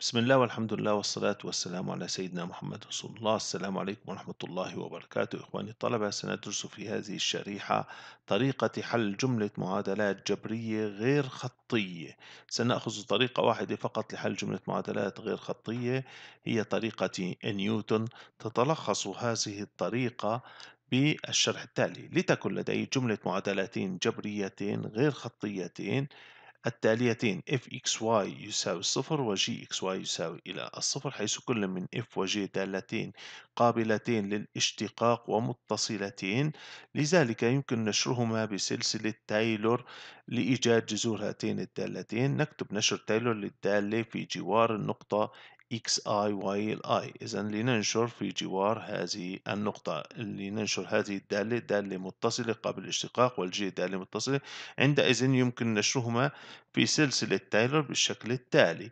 بسم الله والحمد لله والصلاة والسلام على سيدنا محمد رسول الله السلام عليكم ورحمة الله وبركاته إخواني الطلبة سندرس في هذه الشريحة طريقة حل جملة معادلات جبرية غير خطية سنأخذ طريقة واحدة فقط لحل جملة معادلات غير خطية هي طريقة نيوتن تتلخص هذه الطريقة بالشرح التالي لتكن لدي جملة معادلتين جبريتين غير خطيتين التاليتين f x y يساوي الصفر و g x y يساوي إلى الصفر حيث كل من f و g دالتين قابلتين للاشتقاق ومتصلتين لذلك يمكن نشرهما بسلسلة تايلور لإيجاد جذور هاتين الدالتين نكتب نشر تايلور للدالة في جوار النقطة اكس Y واي اذا لننشر في جوار هذه النقطة لننشر هذه الدالة دالة متصلة قبل الاشتقاق والجي دالة متصلة عندئذ يمكن نشرهما في سلسلة تايلور بالشكل التالي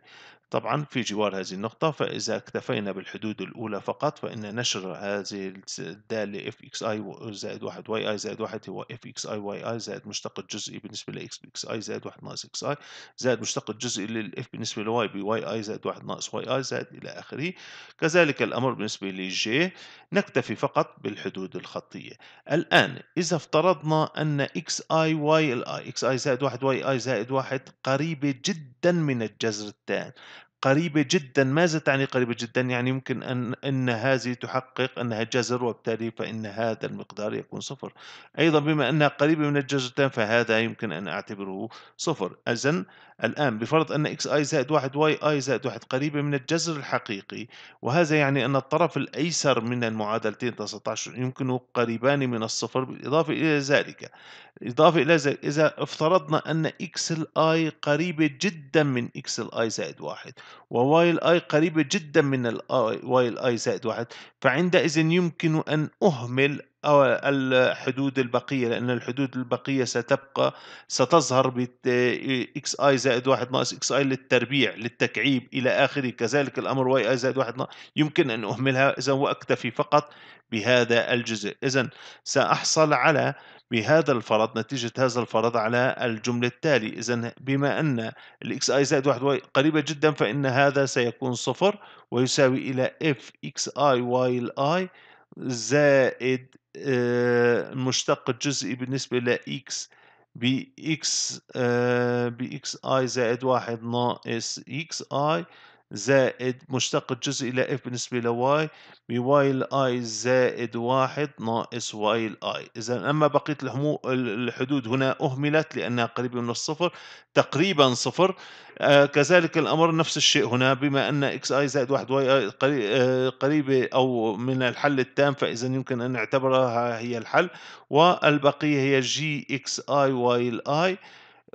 طبعا في جوار هذه النقطة فإذا اكتفينا بالحدود الأولى فقط فإن نشر هذه الدالة اف اكس اي زائد واحد واي اي زائد واحد هو اف اكس اي واي اي زائد مشتق الجزئي بالنسبة ل اكس اي زائد واحد ناقص اكس اي زائد مشتق الجزئي للاف بالنسبة لواي بواي اي زائد واحد ناقص واي اي زائد إلى آخره كذلك الأمر بالنسبة لجي نكتفي فقط بالحدود الخطية الآن إذا افترضنا أن اكس اي واي الاي اكس اي زائد واحد واي اي زائد واحد قريبة جدا من الجذر التام قريبة جدا ماذا تعني قريبة جدا يعني يمكن أن أن هذه تحقق أنها جزر وبالتالي فإن هذا المقدار يكون صفر أيضا بما أنها قريبة من الجذر فهذا يمكن أن أعتبره صفر إذا الآن بفرض أن إكس آي زائد واحد واي آي زائد واحد قريبة من الجذر الحقيقي وهذا يعني أن الطرف الأيسر من المعادلتين 19 يمكن قريبان من الصفر بالإضافة إلى ذلك إضافة إلى ذلك إذا افترضنا أن إكس الآي قريبة جدا من إكس الآي زائد واحد وواي الآي قريبة جدا من الآي واي الآي زائد واحد فعندئذ يمكن أن أهمل أو الحدود البقية لأن الحدود البقية ستبقى ستظهر ب إكس آي زائد واحد ناقص إكس آي للتربيع للتكعيب إلى آخره كذلك الأمر واي آي زائد واحد ناقص يمكن أن أهملها إذا وأكتفي فقط بهذا الجزء إذا سأحصل على بهذا الفرض نتيجة هذا الفرض على الجملة التالي إذا بما أن الإكس آي زائد واحد واي قريبة جدا فإن هذا سيكون صفر ويساوي إلى إف إكس آي واي الآي زائد المشتق آه، الجزئي بالنسبة لإكس بإكس بإكس آي زائد واحد ناقص إكس آي زائد مشتق الجزء إلى اف بالنسبة لواي بواي الاي زائد واحد ناقص واي الاي إذا أما بقية الحدود هنا أهملت لأنها قريبة من الصفر تقريبا صفر آه كذلك الأمر نفس الشيء هنا بما أن اكس اي زائد واحد واي اي آه، قريبة أو من الحل التام فإذا يمكن أن نعتبرها هي الحل والبقية هي جي اكس اي واي الاي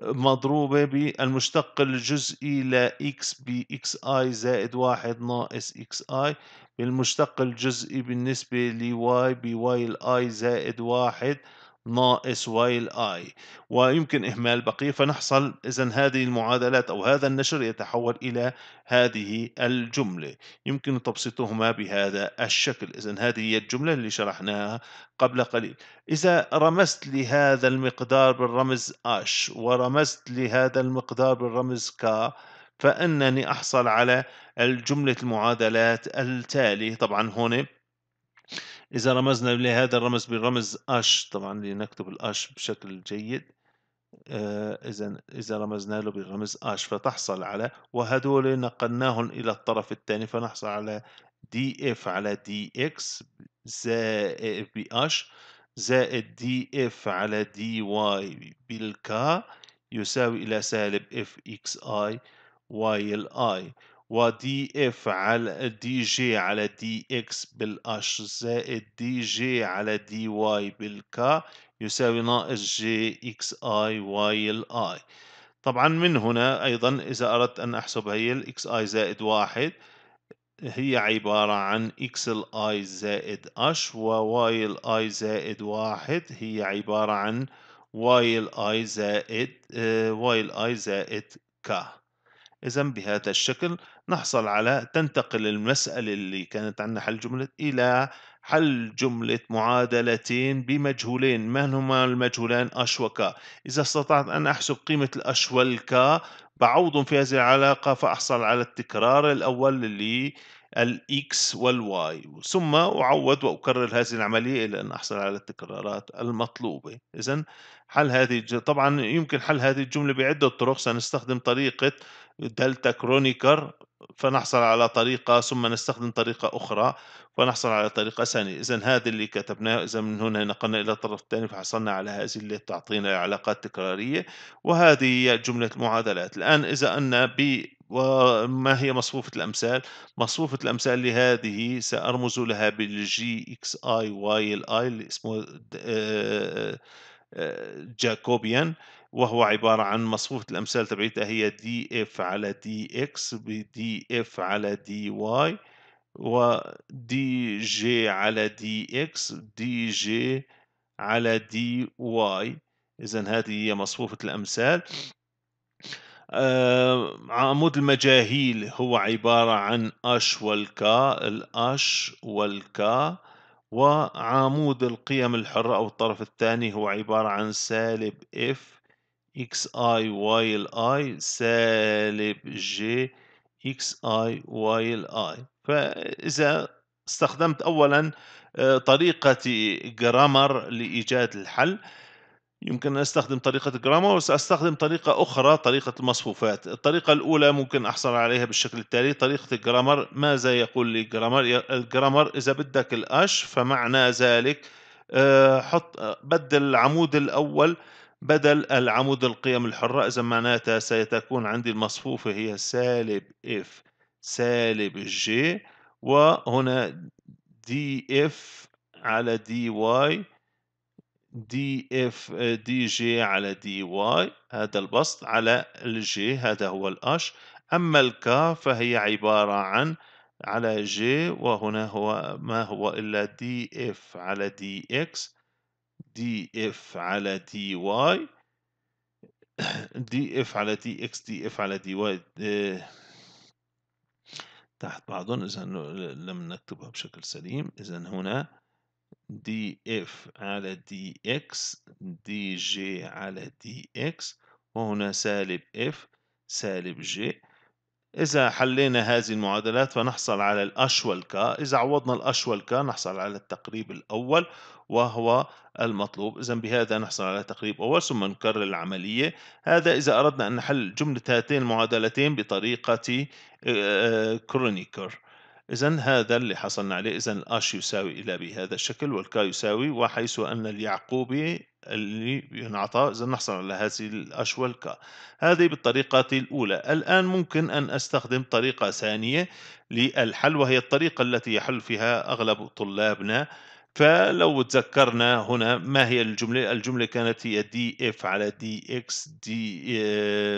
مضروبة بالمشتق الجزئي x ب x i زائد واحد ناقص x i بالمشتق الجزئي بالنسبة y y بواي i زائد واحد ناقص وايل اي ويمكن إهمال بقية فنحصل إذا هذه المعادلات أو هذا النشر يتحول إلى هذه الجملة يمكن تبسيطهما بهذا الشكل إذا هذه هي الجملة اللي شرحناها قبل قليل إذا رمزت لهذا المقدار بالرمز أش ورمزت لهذا المقدار بالرمز ك فإنني أحصل على الجملة المعادلات التالي طبعا هون إذا رمزنا لهذا الرمز برمز أش طبعا لنكتب الأش بشكل جيد آه، إذا إذا رمزنا له برمز أش فتحصل على وهدول نقلناهم إلى الطرف الثاني فنحصل على دي اف على دي اكس زائد بي اش زائد دي اف على دي واي بالكا يساوي إلى سالب اف اكس اي واي الاي ودي اف على دي جي على دي اكس بالاش زائد دي جي على دي واي بالكا يساوي ناقص جي اكس اي واي الاي طبعا من هنا ايضا اذا اردت ان احسب هي الاكس اي زائد واحد هي عبارة عن اكس الاي زائد اش وواي الاي زائد واحد هي عبارة عن واي الاي زائد واي آه، الاي زائد كا إذا بهذا الشكل نحصل على تنتقل المسألة اللي كانت عندنا حل جملة إلى حل جملة معادلتين بمجهولين من هما المجهولان أش وكا إذا استطعت أن أحسب قيمة الأش والكا بعوضهم في هذه العلاقة فأحصل على التكرار الأول اللي الإكس والواي ثم أعود وأكرر هذه العملية إلى أن أحصل على التكرارات المطلوبة إذا حل هذه طبعا يمكن حل هذه الجملة بعدة طرق سنستخدم طريقة دلتا كرونيكر فنحصل على طريقة ثم نستخدم طريقة أخرى ونحصل على طريقة ثانية إذا هذا اللي كتبناه إذا من هنا نقلنا إلى الطرف الثاني فحصلنا على هذه اللي تعطينا علاقات تكرارية وهذه هي جملة المعادلات الآن إذا أن ب وما هي مصفوفة الأمثال؟ مصفوفة الأمثال لهذه سأرمز لها بالجي إكس آي واي الآي اللي اسمه آه، آه، جاكوبيان وهو عبارة عن مصفوفة الأمثال تبعيتها هي دي اف على دي اكس بدي اف على دي واي ودي جي على دي اكس دي جي على دي واي إذا هذه هي مصفوفة الأمثال آه عمود المجاهيل هو عبارة عن أش والكا الأش والكا وعمود القيم الحرة أو الطرف الثاني هو عبارة عن سالب اف اكس اي واي الاي سالب جي اكس اي واي الاي فاذا استخدمت اولا آه، طريقه جرامر لايجاد الحل يمكن أن أستخدم طريقة جرامر وسأستخدم طريقة أخرى طريقة المصفوفات الطريقة الأولى ممكن أحصل عليها بالشكل التالي طريقة الجرامر ماذا يقول لي جرامر الجرامر إذا بدك الأش فمعنى ذلك آه، حط آه، بدل العمود الأول بدل العمود القيم الحرة إذا معناتها سيتكون عندي المصفوفة هي سالب اف سالب جي وهنا دي اف على دي واي دي اف دي جي على دي واي هذا البسط على الجي هذا هو الاش أما الكا فهي عبارة عن على جي وهنا هو ما هو إلا دي اف على دي اكس دي اف على دي واي دي اف على دي اكس دي اف على دي واي آه، تحت بعضهم اذا لم نكتبها بشكل سليم اذا هنا دي اف على دي اكس دي جي على دي اكس وهنا سالب اف سالب جي إذا حلينا هذه المعادلات فنحصل على كا إذا عوضنا كا نحصل على التقريب الأول وهو المطلوب إذا بهذا نحصل على تقريب أول ثم نكرر العملية هذا إذا أردنا أن نحل جملة هاتين المعادلتين بطريقة كرونيكر آه، آه، إذا هذا اللي حصلنا عليه إذا الأش يساوي إلى بهذا الشكل والكا يساوي وحيث أن اليعقوبي اللي ينعطى إذا نحصل على هذه الأش والكا هذه بالطريقة الأولى الآن ممكن أن أستخدم طريقة ثانية للحل وهي الطريقة التي يحل فيها أغلب طلابنا فلو تذكرنا هنا ما هي الجملة الجملة كانت هي دي اف على دي اكس دي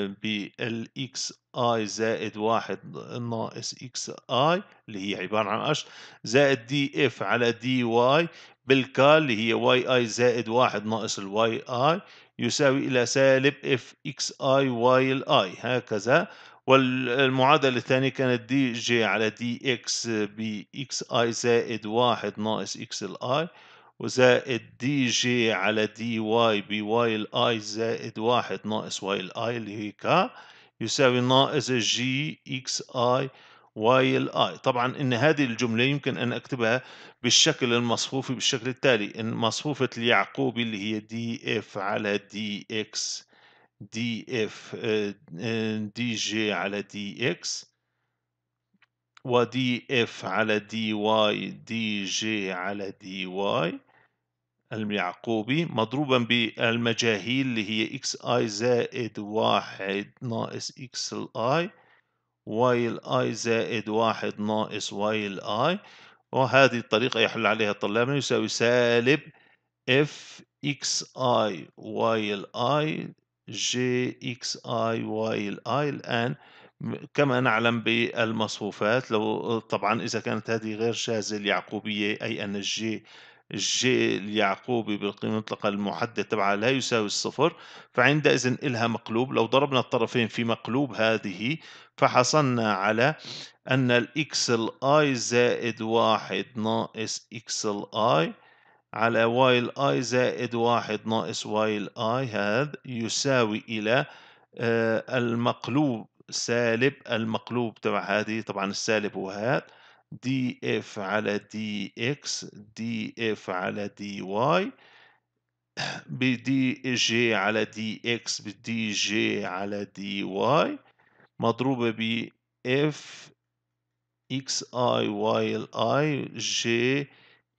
بي ال اكس اي زائد واحد ناقص اكس اي اللي هي عبارة عن اش زائد دي اف على دي واي بالكال اللي هي واي اي زائد واحد ناقص الواي اي يساوي إلى سالب اف اكس اي واي الاي هكذا والمعادلة الثانية كانت دي جي على دي اكس بإكس اي زائد واحد ناقص اكس الاي وزائد دي جي على دي واي بواي الاي زائد واحد ناقص واي الاي اللي هي كا يساوي ناقص جي اكس اي واي الاي طبعا ان هذه الجملة يمكن ان اكتبها بالشكل المصفوفي بالشكل التالي ان مصفوفة اليعقوبي اللي هي دي اف على دي اكس دي اف آه، آه، دي جي على دي اكس ودي اف على دي واي دي جي على دي واي المعقوبي مضروبا بالمجاهيل اللي هي اكس اي زائد واحد ناقص اكس الاي واي الاي زائد واحد ناقص واي الاي وهذه الطريقة يحل عليها الطلاب يساوي سالب اف اكس اي واي الاي جي اكس اي واي الاي الان كما نعلم بالمصفوفات لو طبعا اذا كانت هذه غير شاذه اليعقوبيه اي ان الجي الجي اليعقوبي بالقيمة المطلقة المحددة تبعها لا يساوي الصفر فعندئذ إلها مقلوب لو ضربنا الطرفين في مقلوب هذه فحصلنا على أن الإكس الآي زائد واحد ناقص إكس الآي على وايل اي زائد واحد ناقص وايل اي هذا يساوي إلى آه، المقلوب سالب المقلوب تبع هذه طبعا السالب هو هذا دي اف على دي اكس دي اف على دي واي بدي جي على دي اكس بدي جي على دي واي مضروبة ب اف اكس اي وايل اي جي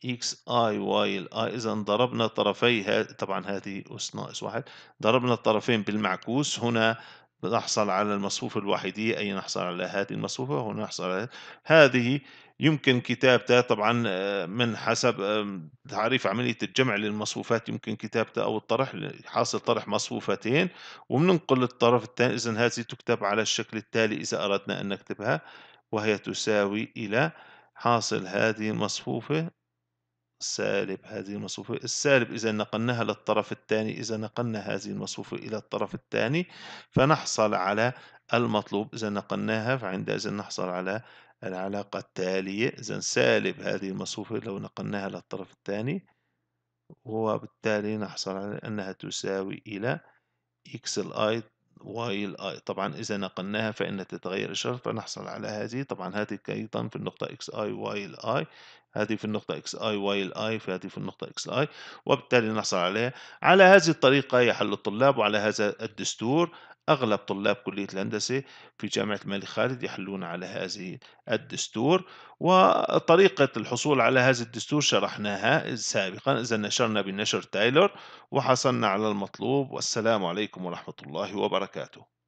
اكس اي واي الاي اذا ضربنا طرفي طبعا هذه اس ناقص واحد ضربنا الطرفين بالمعكوس هنا نحصل على المصفوفة الوحيدية أي نحصل على هذه المصفوفة هنا نحصل على هذه يمكن كتابتها طبعا آه، من حسب آه، تعريف عملية الجمع للمصفوفات يمكن كتابتها أو الطرح حاصل طرح مصفوفتين وبننقل الطرف الثاني إذا هذه تكتب على الشكل التالي إذا أردنا أن نكتبها وهي تساوي إلى حاصل هذه المصفوفة سالب هذه المصفوفة السالب إذا نقلناها للطرف الثاني إذا نقلنا هذه المصفوفة إلى الطرف الثاني فنحصل على المطلوب إذا نقلناها فعند إذا نحصل على العلاقة التالية إذا سالب هذه المصفوفة لو نقلناها للطرف الثاني وبالتالي نحصل على أنها تساوي إلى x الاي y طبعا إذا نقلناها فإن تتغير الشرط فنحصل على هذه طبعا هذه أيضا في النقطة اكس اي y i هذه في النقطة اي i y في هذه في النقطة اكس اي وبالتالي نحصل عليها على هذه الطريقة يحل الطلاب وعلى هذا الدستور أغلب طلاب كلية الهندسة في جامعة الملك خالد يحلون على هذه الدستور وطريقة الحصول على هذا الدستور شرحناها سابقا إذا نشرنا بنشر تايلور وحصلنا على المطلوب والسلام عليكم ورحمة الله وبركاته